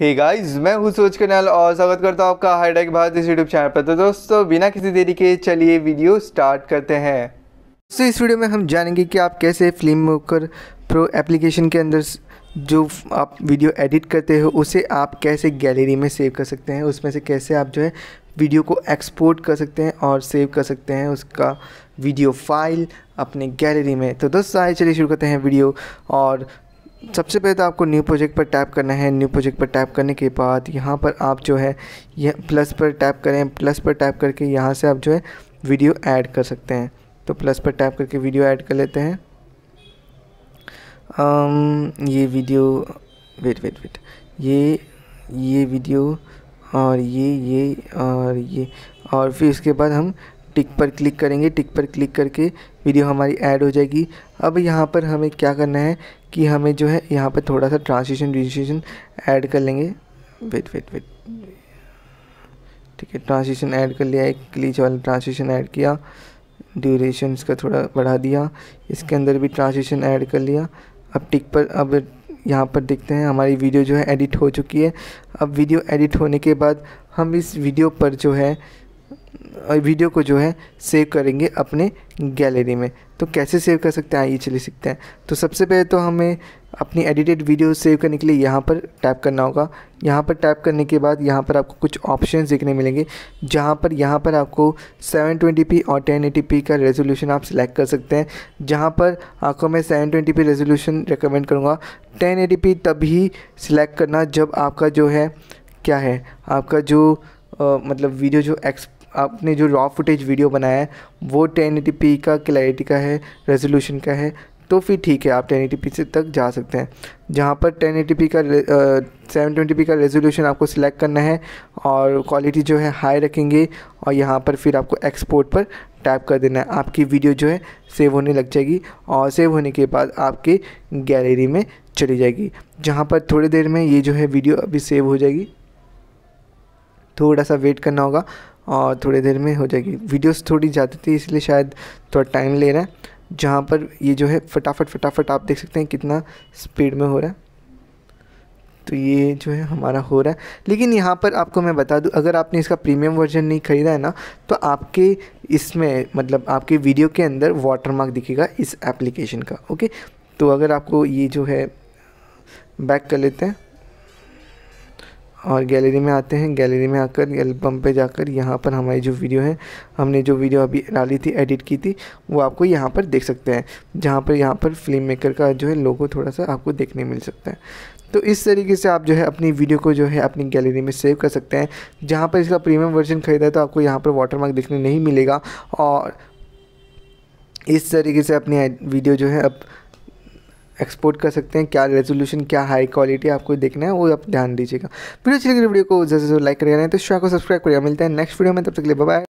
हे hey guys, मैं हूँ सूरज कन्याल और स्वागत करता हूँ आपका हाईटेक भारत इस यूट्यूब चैनल पर तो दोस्तों बिना किसी देरी के चलिए वीडियो स्टार्ट करते हैं तो इस वीडियो में हम जानेंगे कि आप कैसे फिल्म मेकर प्रो एप्लीकेशन के अंदर जो आप वीडियो एडिट करते हो उसे आप कैसे गैलरी में सेव कर सकते हैं उसमें से कैसे आप जो है वीडियो को एक्सपोर्ट कर सकते हैं और सेव कर सकते हैं उसका वीडियो फाइल अपने गैलरी में तो दोस्तों आइए चलिए शुरू करते हैं वीडियो और सबसे पहले तो आपको न्यू प्रोजेक्ट पर टैप करना है न्यू प्रोजेक्ट पर टैप करने के बाद यहाँ पर आप जो है यह प्लस पर टैप करें प्लस पर टैप करके यहाँ से आप जो है वीडियो ऐड कर सकते हैं तो प्लस पर टैप करके वीडियो ऐड कर लेते हैं आम, ये वीडियो वेट वेट वेट ये ये वीडियो और ये ये और ये और फिर इसके बाद हम टिक पर क्लिक करेंगे टिक पर क्लिक करके वीडियो हमारी ऐड हो जाएगी अब यहाँ पर हमें क्या करना है कि हमें जो है यहाँ पर थोड़ा सा ट्रांसलेशन रजिस्ट्रेशन ऐड कर लेंगे वेट वेट वेट ठीक है ट्रांसलेशन ऐड कर लिया एक क्लीच वाला ट्रांसलेशन ऐड किया ड्यूरेशन इसका थोड़ा बढ़ा दिया इसके अंदर भी ट्रांसलेशन ऐड कर लिया अब टिक पर अब यहाँ पर देखते हैं हमारी वीडियो जो है एडिट हो चुकी है अब वीडियो एडिट होने के बाद हम इस वीडियो पर जो है वीडियो को जो है सेव करेंगे अपने गैलरी में तो कैसे सेव कर सकते हैं ये चले सीखते हैं तो सबसे पहले तो हमें अपनी एडिटेड वीडियो सेव करने के लिए यहाँ पर टैप करना होगा यहाँ पर टैप करने के बाद यहाँ पर आपको कुछ ऑप्शन देखने मिलेंगे जहाँ पर यहाँ पर आपको 720p और 1080p का रेजोल्यूशन आप सिलेक्ट कर सकते हैं जहाँ पर आपको मैं 720p रेजोल्यूशन रिकमेंड करूँगा टेन तभी सिलेक्ट करना जब आपका जो है क्या है आपका जो आ, मतलब वीडियो जो एक्स आपने जो रॉ फुटेज वीडियो बनाया है वो टेन का क्लैरिटी का है रेजोल्यूशन का है तो फिर ठीक है आप टेन से तक जा सकते हैं जहाँ पर टेन का सेवन ट्वेंटी का रेजोल्यूशन आपको सिलेक्ट करना है और क्वालिटी जो है हाई रखेंगे और यहाँ पर फिर आपको एक्सपोर्ट पर टाइप कर देना है आपकी वीडियो जो है सेव होने लग जाएगी और सेव होने के बाद आपके गैलरी में चली जाएगी जहाँ पर थोड़ी देर में ये जो है वीडियो अभी सेव हो जाएगी थोड़ा सा वेट करना होगा और थोड़ी देर में हो जाएगी वीडियोस थोड़ी ज़्यादा थी इसलिए शायद थोड़ा टाइम ले रहा है जहाँ पर ये जो है फटाफट फटाफट आप देख सकते हैं कितना स्पीड में हो रहा है तो ये जो है हमारा हो रहा है लेकिन यहाँ पर आपको मैं बता दूँ अगर आपने इसका प्रीमियम वर्जन नहीं ख़रीदा है ना तो आपके इसमें मतलब आपके वीडियो के अंदर मार्क दिखेगा इस एप्लीकेशन का ओके तो अगर आपको ये जो है बैक कर लेते हैं और गैलरी में आते हैं गैलरी में आकर एल्बम पे जाकर यहाँ पर हमारी जो वीडियो है हमने जो वीडियो अभी डाली थी एडिट की थी वो आपको यहाँ पर देख सकते हैं जहाँ पर यहाँ पर फिल्म मेकर का जो है लोगो थोड़ा सा आपको देखने मिल सकता है तो इस तरीके से आप जो है अपनी वीडियो को जो है अपनी गैलरी में सेव कर सकते हैं जहाँ पर इसका प्रीमियम वर्जन खरीदा है तो आपको यहाँ पर वाटरमार्क देखने नहीं मिलेगा और इस तरीके से अपनी वीडियो जो है अब एक्सपोर्ट कर सकते हैं क्या रेजोल्यूशन क्या हाई क्वालिटी आपको देखना है वो आप ध्यान दीजिएगा वीडियो अच्छी लगी वीडियो को जैसे लाइक करें तो शो को सब्सक्राइब करिएगा मिलते हैं नेक्स्ट वीडियो में तब तक के लिए बाय